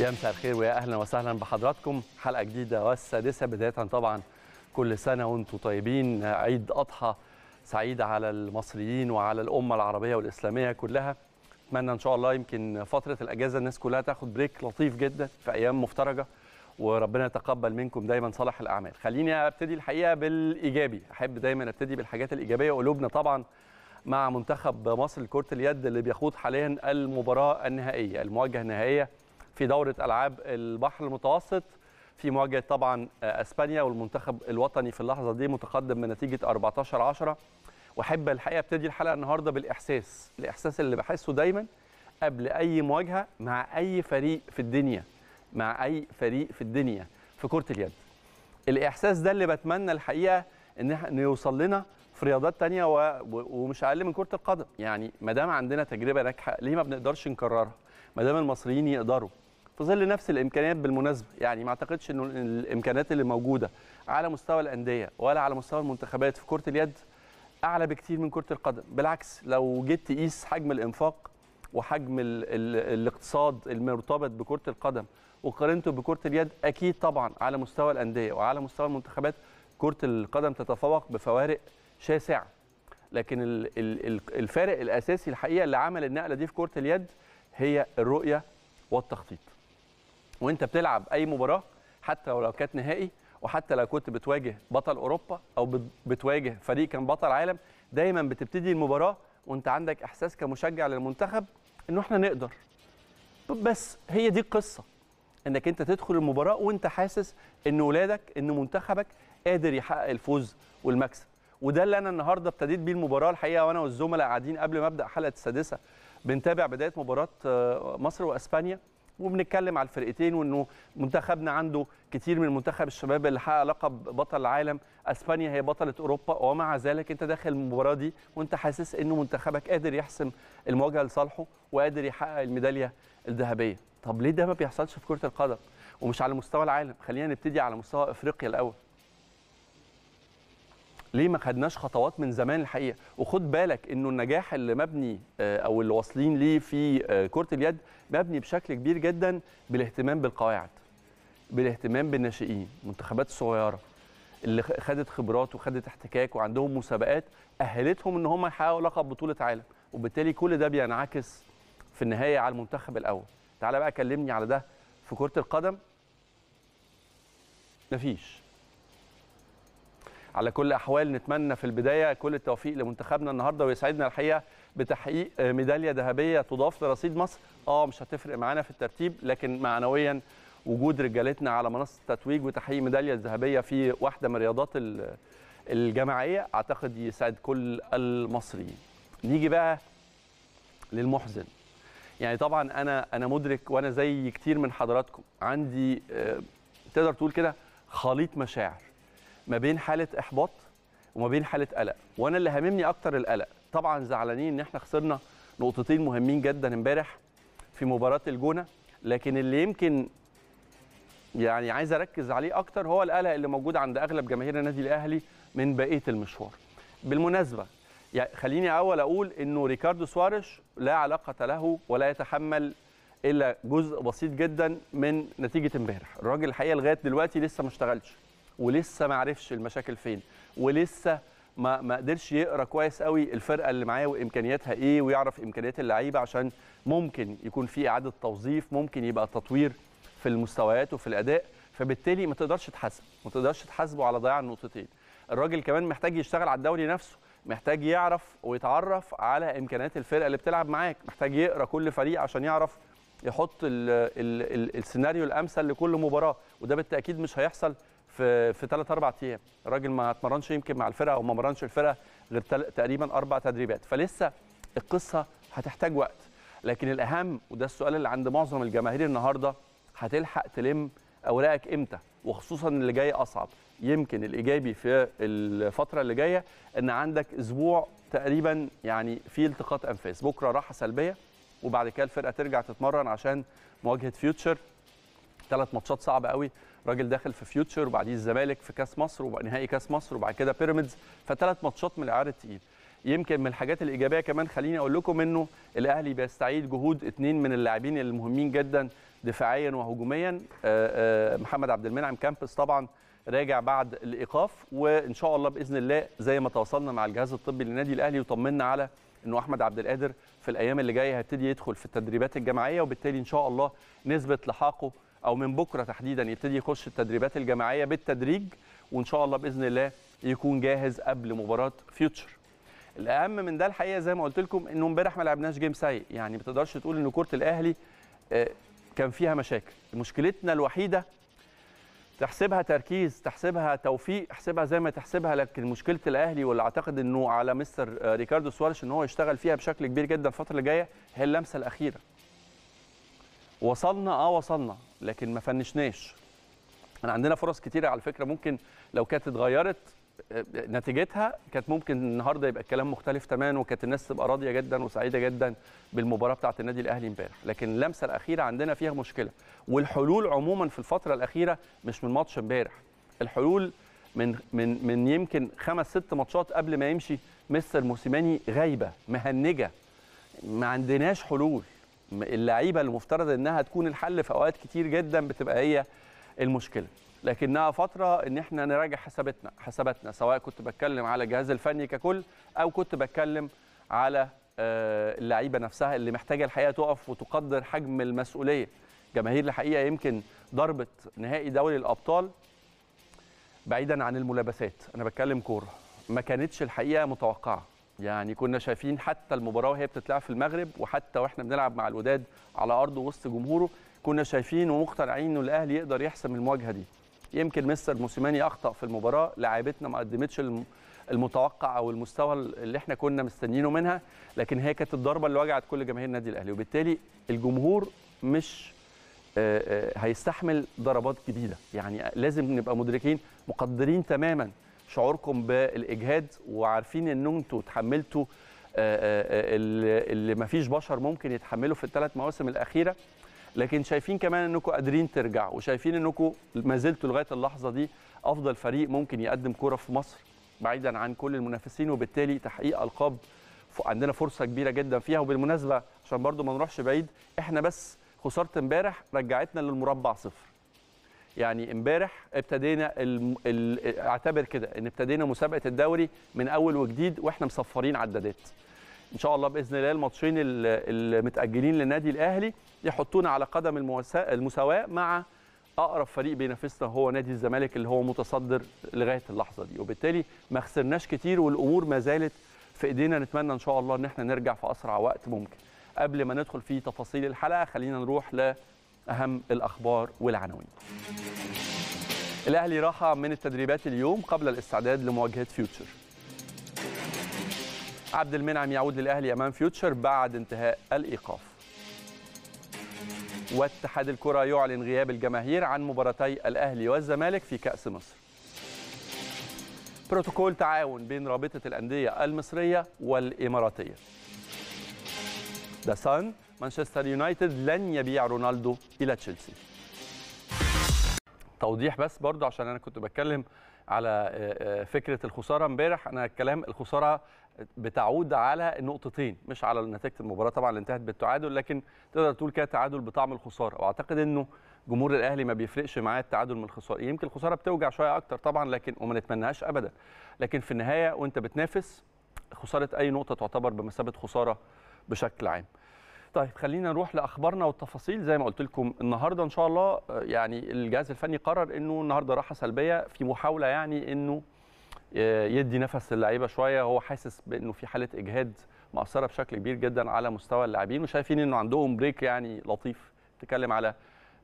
يا مساء الخير ويا اهلا وسهلا بحضراتكم حلقه جديده والسادسه بدايه طبعا كل سنه وانتم طيبين عيد اضحى سعيد على المصريين وعلى الامه العربيه والاسلاميه كلها اتمنى ان شاء الله يمكن فتره الاجازه الناس كلها تاخد بريك لطيف جدا في ايام مفترجه وربنا يتقبل منكم دايما صالح الاعمال خليني ابتدي الحقيقه بالايجابي احب دايما ابتدي بالحاجات الايجابيه قلوبنا طبعا مع منتخب مصر لكره اليد اللي بيخوض حاليا المباراه النهائيه المواجهه النهائيه في دوره العاب البحر المتوسط في مواجهه طبعا آه، اسبانيا والمنتخب الوطني في اللحظه دي متقدم بنتيجه 14 10 واحب الحقيقه ابتدي الحلقه النهارده بالاحساس الاحساس اللي بحسه دايما قبل اي مواجهه مع اي فريق في الدنيا مع اي فريق في الدنيا في كره اليد الاحساس ده اللي بتمنى الحقيقه ان يوصل لنا في رياضات تانية و... ومش اقل من كره القدم يعني ما دام عندنا تجربه ناجحه ليه ما بنقدرش نكررها ما دام المصريين يقدروا في ظل نفس الامكانيات بالمناسبه يعني ما اعتقدش ان الامكانيات اللي موجوده على مستوى الانديه ولا على مستوى المنتخبات في كره اليد اعلى بكتير من كره القدم بالعكس لو جيت تقيس حجم الانفاق وحجم الـ الـ الاقتصاد المرتبط بكره القدم وقارنته بكره اليد اكيد طبعا على مستوى الانديه وعلى مستوى المنتخبات كره القدم تتفوق بفوارق شاسعه لكن الـ الـ الفارق الاساسي الحقيقه اللي عمل النقله دي في كره اليد هي الرؤيه والتخطيط وانت بتلعب اي مباراه حتى ولو كانت نهائي وحتى لو كنت بتواجه بطل اوروبا او بتواجه فريق كان بطل عالم دايما بتبتدي المباراه وانت عندك احساس كمشجع للمنتخب انه احنا نقدر بس هي دي القصه انك انت تدخل المباراه وانت حاسس ان ولادك ان منتخبك قادر يحقق الفوز والمكسب وده اللي انا النهارده ابتديت بيه المباراه الحقيقه وانا والزملاء قاعدين قبل ما ابدا حلقه السادسه بنتابع بدايه مباراه آه، مصر واسبانيا وبنتكلم على الفرقتين وانه منتخبنا عنده كتير من منتخب الشباب اللي حقق لقب بطل العالم اسبانيا هي بطله اوروبا ومع ذلك انت داخل المباراه دي وانت حاسس انه منتخبك قادر يحسم المواجهه لصالحه وقادر يحقق الميداليه الذهبيه طب ليه ده ما بيحصلش في كره القدم ومش على مستوى العالم خلينا نبتدي على مستوى افريقيا الاول ليه ما خدناش خطوات من زمان الحقيقه وخد بالك انه النجاح اللي مبني آه، او اللي واصلين ليه في آه، كره اليد مبني بشكل كبير جدا بالاهتمام بالقواعد بالاهتمام بالناشئين المنتخبات الصغيره اللي خدت خبرات وخدت احتكاك وعندهم مسابقات اهلتهم ان هم يحققوا لقب بطوله عالم وبالتالي كل ده بينعكس في النهايه على المنتخب الاول تعالى بقى كلمني على ده في كره القدم مفيش على كل الاحوال نتمنى في البدايه كل التوفيق لمنتخبنا النهارده ويسعدنا الحقيقه بتحقيق ميداليه ذهبيه تضاف لرصيد مصر اه مش هتفرق معانا في الترتيب لكن معنويا وجود رجالتنا على منصه التتويج وتحقيق ميداليه ذهبيه في واحده من الرياضات الجماعيه اعتقد يسعد كل المصريين نيجي بقى للمحزن يعني طبعا انا انا مدرك وانا زي كتير من حضراتكم عندي آه، تقدر تقول كده خليط مشاعر ما بين حاله احباط وما بين حاله قلق وانا اللي هاممني اكتر القلق طبعا زعلانين ان احنا خسرنا نقطتين مهمين جدا امبارح في مباراه الجونه لكن اللي يمكن يعني عايز اركز عليه اكتر هو القلق اللي موجود عند اغلب جماهير النادي الاهلي من بقيه المشوار بالمناسبه يعني خليني اول اقول انه ريكاردو سواريش لا علاقه له ولا يتحمل الا جزء بسيط جدا من نتيجه امبارح الراجل الحقيقه لغايه دلوقتي لسه ما اشتغلش ولسه ما عرفش المشاكل فين ولسه ما ما قدرش يقرا كويس قوي الفرقه اللي معاه وامكانياتها ايه ويعرف امكانيات اللعيبه عشان ممكن يكون في اعاده توظيف ممكن يبقى تطوير في المستويات وفي الاداء فبالتالي ما تقدرش تحاسب ما تقدرش تحاسبه على ضياع النقطتين الراجل كمان محتاج يشتغل على الدوري نفسه محتاج يعرف ويتعرف على امكانيات الفرقه اللي بتلعب معاك محتاج يقرا كل فريق عشان يعرف يحط السيناريو الامثل لكل مباراه وده بالتاكيد مش هيحصل في في ثلاث اربع ايام الراجل ما اتمرنش يمكن مع الفرقه او ما مرنش الفرقه غير تقريبا اربع تدريبات فلسه القصه هتحتاج وقت لكن الاهم وده السؤال اللي عند معظم الجماهير النهارده هتلحق تلم اوراقك امتى وخصوصا اللي جاي اصعب يمكن الايجابي في الفتره اللي جايه ان عندك اسبوع تقريبا يعني في التقاط انفاس بكره راحه سلبيه وبعد كده الفرقه ترجع تتمرن عشان مواجهه فيوتشر ثلاث ماتشات صعبه قوي راجل داخل في فيوتشر وبعديه الزمالك في كاس مصر ونهائي كاس مصر وبعد كده بيراميدز فثلاث ماتشات من العيار الثقيل يمكن من الحاجات الايجابيه كمان خليني اقول لكم انه الاهلي بيستعيد جهود اثنين من اللاعبين المهمين جدا دفاعيا وهجوميا محمد عبد المنعم كامبس طبعا راجع بعد الايقاف وان شاء الله باذن الله زي ما تواصلنا مع الجهاز الطبي للنادي الاهلي وطمنا على انه احمد عبد القادر في الايام اللي جايه هيبتدي يدخل في التدريبات الجماعيه وبالتالي ان شاء الله نسبه لحاقه او من بكره تحديدا يبتدي يخش التدريبات الجماعيه بالتدريج وان شاء الله باذن الله يكون جاهز قبل مباراه فيوتشر الاهم من ده الحقيقه زي ما قلت لكم انه امبارح ما لعبناش جيم سيء يعني ما تقدرش تقول ان كره الاهلي آه، كان فيها مشاكل مشكلتنا الوحيده تحسبها تركيز تحسبها توفيق احسبها زي ما تحسبها لكن مشكله الاهلي واللي اعتقد انه على مستر آه، ريكاردو سوارش ان هو يشتغل فيها بشكل كبير جدا الفتره اللي جايه هي اللمسه الاخيره وصلنا اه وصلنا لكن ما فنشناش احنا عندنا فرص كتيره على فكره ممكن لو كانت اتغيرت آه، آه، نتيجتها كانت ممكن النهارده يبقى الكلام مختلف تماما وكانت الناس تبقى راضيه جدا وسعيده جدا بالمباراه بتاعه النادي الاهلي امبارح لكن اللمسه الاخيره عندنا فيها مشكله والحلول عموما في الفتره الاخيره مش من ماتش امبارح الحلول من من من يمكن خمس ست ماتشات قبل ما يمشي مستر موسيماني غايبه مهنجه ما عندناش حلول اللعيبه المفترض انها تكون الحل في اوقات كتير جدا بتبقى هي المشكله لكنها فتره ان احنا نراجع حساباتنا حساباتنا سواء كنت بتكلم على الجهاز الفني ككل او كنت بتكلم على آه، اللعيبه نفسها اللي محتاجه الحقيقه تقف وتقدر حجم المسؤوليه جماهير الحقيقه يمكن ضربه نهائي دوري الابطال بعيدا عن الملابسات انا بتكلم كوره ما كانتش الحقيقه متوقعه يعني كنا شايفين حتى المباراه وهي بتتلعب في المغرب وحتى واحنا بنلعب مع الوداد على ارضه وسط جمهوره كنا شايفين ومقتنعين انه الاهلي يقدر يحسم المواجهه دي يمكن مستر موسيماني اخطا في المباراه لعيبتنا ما قدمتش المتوقع او المستوى اللي احنا كنا مستنيينه منها لكن هي كانت الضربه اللي وجعت كل جماهير النادي الاهلي وبالتالي الجمهور مش آه، آه، هيستحمل ضربات جديده يعني لازم نبقى مدركين مقدرين تماما شعوركم بالاجهاد وعارفين ان انتم تحملتوا آه، آه، آه، اللي ما فيش بشر ممكن يتحمله في الثلاث مواسم الاخيره لكن شايفين كمان انكم قادرين ترجعوا وشايفين انكم ما زلتوا لغايه اللحظه دي افضل فريق ممكن يقدم كوره في مصر بعيدا عن كل المنافسين وبالتالي تحقيق القاب عندنا فرصه كبيره جدا فيها وبالمناسبه عشان برضو ما نروحش بعيد احنا بس خساره امبارح رجعتنا للمربع صفر يعني امبارح ابتدينا الم... ال... اعتبر كده ان ابتدينا مسابقه الدوري من اول وجديد واحنا مصفرين عدادات ان شاء الله باذن الله الماتشين المتاجلين للنادي الاهلي يحطونا على قدم المساواه مع اقرب فريق بينافسنا هو نادي الزمالك اللي هو متصدر لغايه اللحظه دي وبالتالي ما خسرناش كتير والامور ما زالت في ايدينا نتمنى ان شاء الله ان احنا نرجع في اسرع وقت ممكن قبل ما ندخل في تفاصيل الحلقه خلينا نروح ل أهم الأخبار والعناوين الأهلي راحة من التدريبات اليوم قبل الاستعداد لمواجهة فيوتشر عبد المنعم يعود للأهلي أمام فيوتشر بعد انتهاء الإيقاف واتحاد الكرة يعلن غياب الجماهير عن مباراتي الأهلي والزمالك في كأس مصر بروتوكول تعاون بين رابطة الأندية المصرية والإماراتية ذا سان مانشستر يونايتد لن يبيع رونالدو الى تشيلسي توضيح بس برضو عشان انا كنت بتكلم على آه، آه، فكره الخساره امبارح انا الكلام الخساره بتعود على النقطتين مش على نتيجه المباراه طبعا اللي انتهت بالتعادل لكن تقدر تقول كده تعادل بطعم الخساره واعتقد انه جمهور الاهلي ما بيفرقش معاه التعادل من الخساره يمكن الخساره بتوجع شويه اكتر طبعا لكن وما نتمناهاش ابدا لكن في النهايه وانت بتنافس خساره اي نقطه تعتبر بمثابه خساره بشكل عام طيب خلينا نروح لاخبارنا والتفاصيل زي ما قلت لكم النهارده ان شاء الله آه، يعني الجهاز الفني قرر انه النهارده راحه سلبيه في محاوله يعني انه آه، يدي نفس اللعيبه شويه هو حاسس بانه في حاله اجهاد مأثره بشكل كبير جدا على مستوى اللاعبين وشايفين انه عندهم بريك يعني لطيف تتكلم على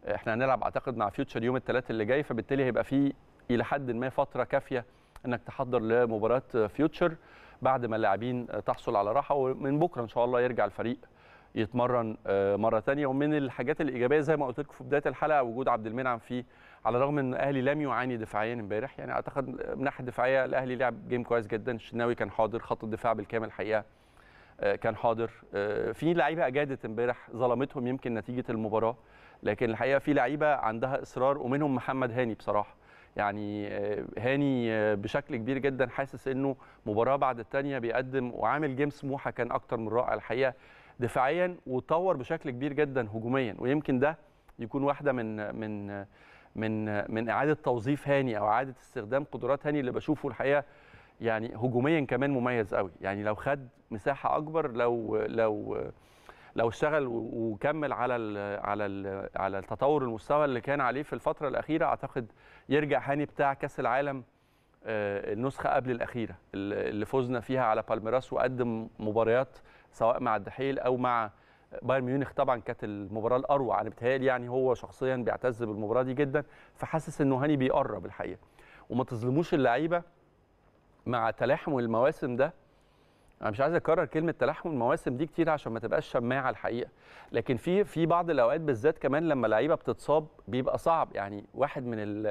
آه، احنا هنلعب اعتقد مع فيوتشر يوم الثلاث اللي جاي فبالتالي هيبقى في الى حد ما فتره كافيه انك تحضر لمباراه فيوتشر بعد ما اللاعبين تحصل على راحه ومن بكره ان شاء الله يرجع الفريق يتمرن آه، مره ثانيه ومن الحاجات الايجابيه زي ما قلت لكم في بدايه الحلقه وجود عبد المنعم فيه على الرغم ان الاهلي لم يعاني دفاعيا امبارح يعني اعتقد من الناحيه الدفاعيه الاهلي لعب جيم كويس جدا الشناوي كان حاضر خط الدفاع بالكامل الحقيقه آه، كان حاضر آه، في لعيبه اجادت امبارح ظلمتهم يمكن نتيجه المباراه لكن الحقيقه في لعيبه عندها اصرار ومنهم محمد هاني بصراحه يعني هاني بشكل كبير جدا حاسس انه مباراه بعد الثانيه بيقدم وعامل جيم سموحه كان اكتر من رائع الحقيقه دفاعيا وطور بشكل كبير جدا هجوميا ويمكن ده يكون واحده من من من من اعاده توظيف هاني او اعاده استخدام قدرات هاني اللي بشوفه الحقيقه يعني هجوميا كمان مميز قوي يعني لو خد مساحه اكبر لو لو لو اشتغل وكمل على الـ على الـ على التطور المستوى اللي كان عليه في الفتره الاخيره اعتقد يرجع هاني بتاع كاس العالم آه، النسخه قبل الاخيره اللي فزنا فيها على بالميراس وقدم مباريات سواء مع الدحيل او مع بايرن ميونخ طبعا كانت المباراه الاروع انا بتهيألي يعني هو شخصيا بيعتز بالمباراه دي جدا فحاسس انه هاني بيقرب الحقيقه وما تظلموش اللعيبه مع تلاحم المواسم ده انا مش عايز اكرر كلمه تلاحم المواسم دي كتير عشان ما تبقاش شماعه الحقيقه لكن في في بعض الاوقات بالذات كمان لما لعيبه بتتصاب بيبقى صعب يعني واحد من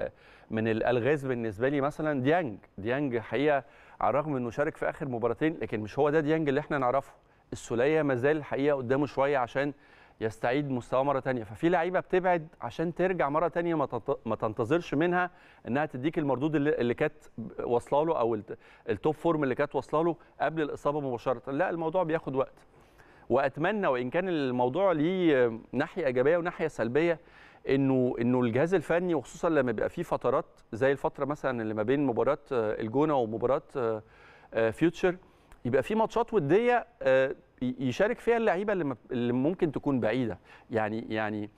من الالغاز بالنسبه لي مثلا ديانج ديانج حقيقه على الرغم انه شارك في اخر مباراتين لكن مش هو ده ديانج اللي احنا نعرفه السوليه ما زال الحقيقه قدامه شويه عشان يستعيد مستواه مره ثانيه ففي لعيبه بتبعد عشان ترجع مره ثانيه ما تنتظرش منها انها تديك المردود اللي كانت واصله له او التوب فورم اللي كانت واصله له قبل الاصابه مباشره لا الموضوع بياخد وقت واتمنى وان كان الموضوع ليه ناحيه ايجابيه وناحيه سلبيه انه انه الجهاز الفني وخصوصا لما بيبقى فيه فترات زي الفتره مثلا اللي ما بين مباراه آه، الجونه ومباراه فيوتشر آه، آه، يبقى في ماتشات وديه آه، يشارك فيها اللعيبه اللي, ممكن تكون بعيده يعني يعني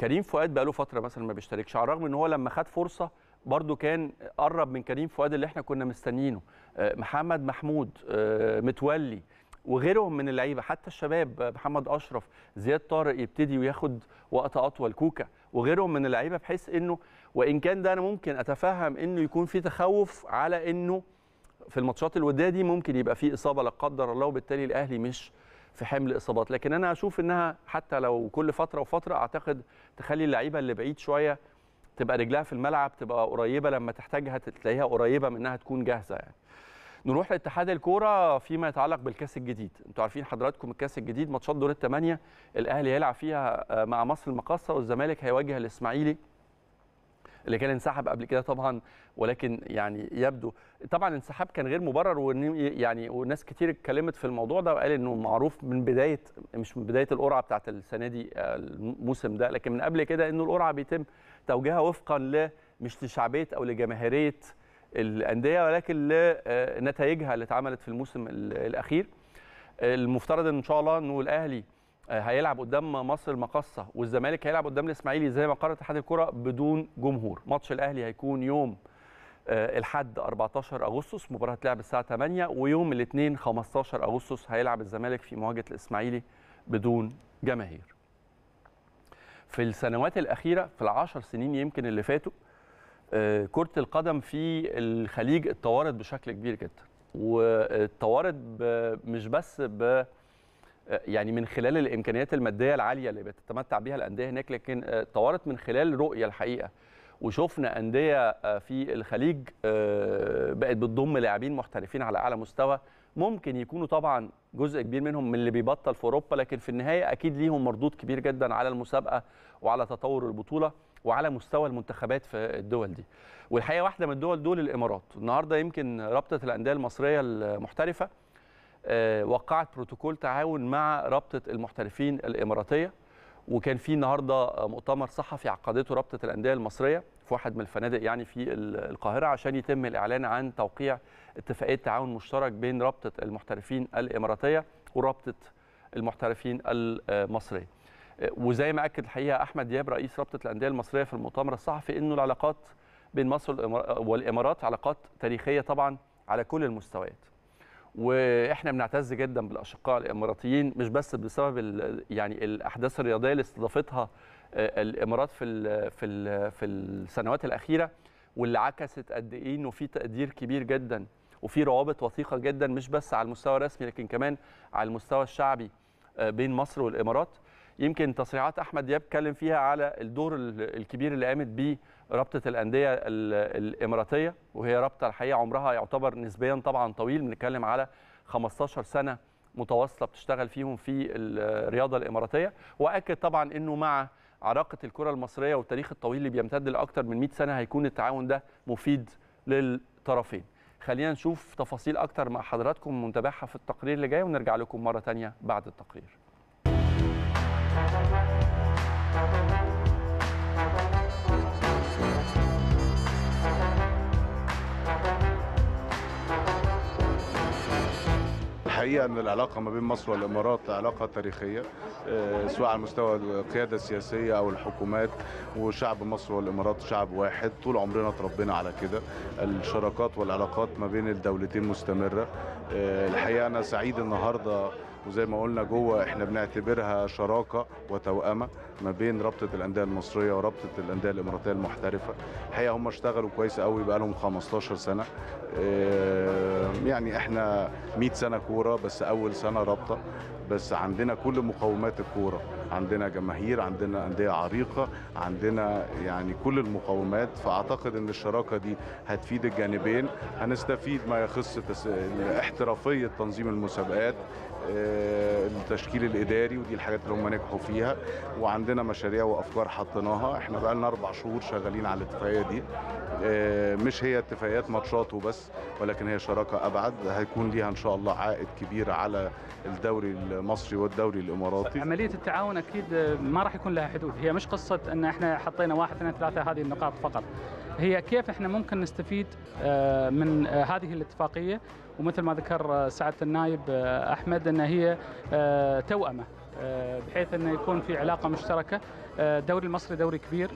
كريم فؤاد بقاله فتره مثلا ما بيشتركش على الرغم ان هو لما خد فرصه برضه كان قرب من كريم فؤاد اللي احنا كنا مستنيينه آه، محمد محمود آه، متولي وغيرهم من اللعيبه حتى الشباب محمد اشرف زياد طارق يبتدي وياخد وقت اطول كوكا وغيرهم من اللعيبه بحيث انه وان كان ده انا ممكن اتفهم انه يكون في تخوف على انه في الماتشات الوديه دي ممكن يبقى في اصابه لا قدر الله وبالتالي الاهلي مش في حمل اصابات لكن انا اشوف انها حتى لو كل فتره وفتره اعتقد تخلي اللعيبه اللي بعيد شويه تبقى رجلها في الملعب تبقى قريبه لما تحتاجها تلاقيها قريبه من انها تكون جاهزه يعني نروح لاتحاد الكوره فيما يتعلق بالكاس الجديد انتوا عارفين حضراتكم الكاس الجديد ماتشات دور الثمانيه الاهلي هيلعب فيها آه، مع مصر المقاصه والزمالك هيواجه الاسماعيلي اللي كان انسحب قبل كده طبعا ولكن يعني يبدو طبعا الانسحاب كان غير مبرر وإن يعني وناس كتير اتكلمت في الموضوع ده وقال انه معروف من بدايه مش من بدايه القرعه بتاعت السنه دي آه، الموسم ده لكن من قبل كده انه القرعه بيتم توجيهها وفقا ل مش لشعبيه او لجماهيريه الانديه ولكن لنتائجها آه، اللي اتعملت في الموسم الاخير المفترض ان شاء الله انه الاهلي آه، هيلعب قدام مصر المقصه والزمالك هيلعب قدام الاسماعيلي زي ما قرر اتحاد الكره بدون جمهور ماتش الاهلي هيكون يوم آه، الحد 14 اغسطس مباراه هتلعب الساعه 8 ويوم الاثنين 15 اغسطس هيلعب الزمالك في مواجهه الاسماعيلي بدون جماهير في السنوات الاخيره في العشر سنين يمكن اللي فاتوا آه، كره القدم في الخليج اتطورت بشكل كبير جدا واتطورت مش بس ب يعني من خلال الامكانيات الماديه العاليه اللي بتتمتع بها الانديه هناك لكن آه، طورت من خلال رؤيه الحقيقه وشفنا انديه آه، في الخليج آه، بقت بتضم لاعبين محترفين على اعلى مستوى ممكن يكونوا طبعا جزء كبير منهم من اللي بيبطل في اوروبا لكن في النهايه اكيد ليهم مردود كبير جدا على المسابقه وعلى تطور البطوله وعلى مستوى المنتخبات في الدول دي والحقيقه واحده من الدول دول الامارات النهارده يمكن رابطه الانديه المصريه المحترفه آه، وقعت بروتوكول تعاون مع رابطه المحترفين الاماراتيه وكان في النهارده مؤتمر صحفي عقدته رابطه الانديه المصريه في واحد من الفنادق يعني في القاهره عشان يتم الاعلان عن توقيع اتفاقيه تعاون مشترك بين رابطه المحترفين الاماراتيه ورابطه المحترفين المصريه. آه، وزي ما اكد الحقيقه احمد دياب رئيس رابطه الانديه المصريه في المؤتمر الصحفي انه العلاقات بين مصر والامارات علاقات تاريخيه طبعا على كل المستويات. واحنا بنعتز جدا بالاشقاء الاماراتيين مش بس بسبب يعني الاحداث الرياضيه اللي استضافتها آه، الامارات في في في السنوات الاخيره واللي عكست قد ايه انه في تقدير كبير جدا وفي روابط وثيقه جدا مش بس على المستوى الرسمي لكن كمان على المستوى الشعبي آه، بين مصر والامارات يمكن تصريحات احمد دياب اتكلم فيها على الدور الكبير اللي قامت بيه رابطه الانديه الاماراتيه وهي رابطه الحقيقه عمرها يعتبر نسبيا طبعا طويل بنتكلم على 15 سنه متواصله بتشتغل فيهم في الرياضه الاماراتيه واكد طبعا انه مع عراقه الكره المصريه والتاريخ الطويل اللي بيمتد لاكثر من 100 سنه هيكون التعاون ده مفيد للطرفين خلينا نشوف تفاصيل اكتر مع حضراتكم ونتابعها في التقرير اللي جاي ونرجع لكم مره ثانيه بعد التقرير الحقيقه ان العلاقه ما بين مصر والامارات علاقه تاريخيه آه، سواء على مستوى القياده السياسيه او الحكومات وشعب مصر والامارات شعب واحد طول عمرنا اتربينا على كده الشراكات والعلاقات ما بين الدولتين مستمره آه، الحقيقه انا سعيد النهارده وزي ما قلنا جوه احنا بنعتبرها شراكه وتوأمه ما بين رابطه الانديه المصريه ورابطه الانديه الاماراتيه المحترفه الحقيقه هم اشتغلوا كويس قوي بقى لهم 15 سنه آه، يعني احنا 100 سنه كوره بس اول سنه رابطه بس عندنا كل مقومات الكوره عندنا جماهير عندنا انديه عريقه عندنا يعني كل المقومات فاعتقد ان الشراكه دي هتفيد الجانبين هنستفيد ما يخص احترافيه تنظيم المسابقات آه، التشكيل الاداري ودي الحاجات اللي هم نجحوا فيها وعندنا مشاريع وافكار حطيناها احنا بقى لنا اربع شهور شغالين على الاتفاقيه دي آه، مش هي اتفاقيات ماتشات وبس ولكن هي شراكه ابعد هيكون ليها ان شاء الله عائد كبير على الدوري المصري والدوري الاماراتي عمليه التعاون اكيد ما راح يكون لها حدود هي مش قصه ان احنا حطينا واحد اثنين ثلاثه هذه النقاط فقط هي كيف احنا ممكن نستفيد آه، من آه، هذه الاتفاقيه ومثل ما ذكر آه، سعاده النائب احمد ان هي توأمه بحيث انه يكون في علاقه مشتركه دوري المصري دوري كبير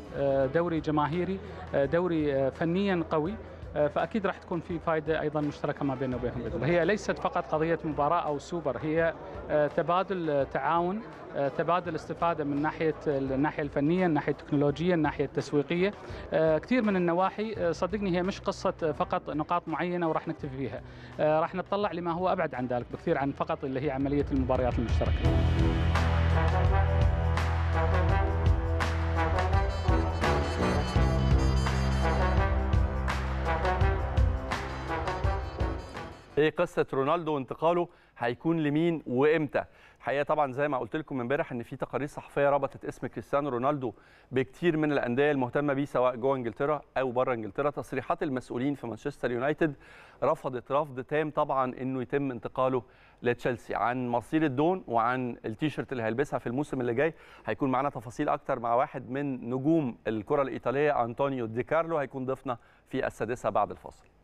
دوري جماهيري دوري فنيا قوي آه، فاكيد راح تكون في فائده ايضا مشتركه ما بيننا وبينهم باذن الله. هي ليست فقط قضيه مباراه او سوبر هي آه، تبادل تعاون آه، تبادل استفاده من ناحيه الناحيه الفنيه، الناحيه التكنولوجيه، الناحيه التسويقيه، كثير من النواحي صدقني هي مش قصه فقط نقاط معينه وراح نكتفي فيها، راح نتطلع لما هو ابعد عن ذلك بكثير عن فقط اللي هي عمليه المباريات المشتركه. ايه قصه رونالدو وانتقاله هيكون لمين وامتى الحقيقه طبعا زي ما قلت لكم امبارح ان في تقارير صحفيه ربطت اسم كريستيانو رونالدو بكتير من الانديه المهتمه بيه سواء جوه انجلترا او بره انجلترا تصريحات المسؤولين في مانشستر يونايتد رفضت رفض تام طبعا انه يتم انتقاله لتشيلسي عن مصير الدون وعن التيشيرت اللي هيلبسها في الموسم اللي جاي هيكون معانا تفاصيل اكتر مع واحد من نجوم الكره الايطاليه انطونيو دي كارلو هيكون ضيفنا في السادسه بعد الفاصل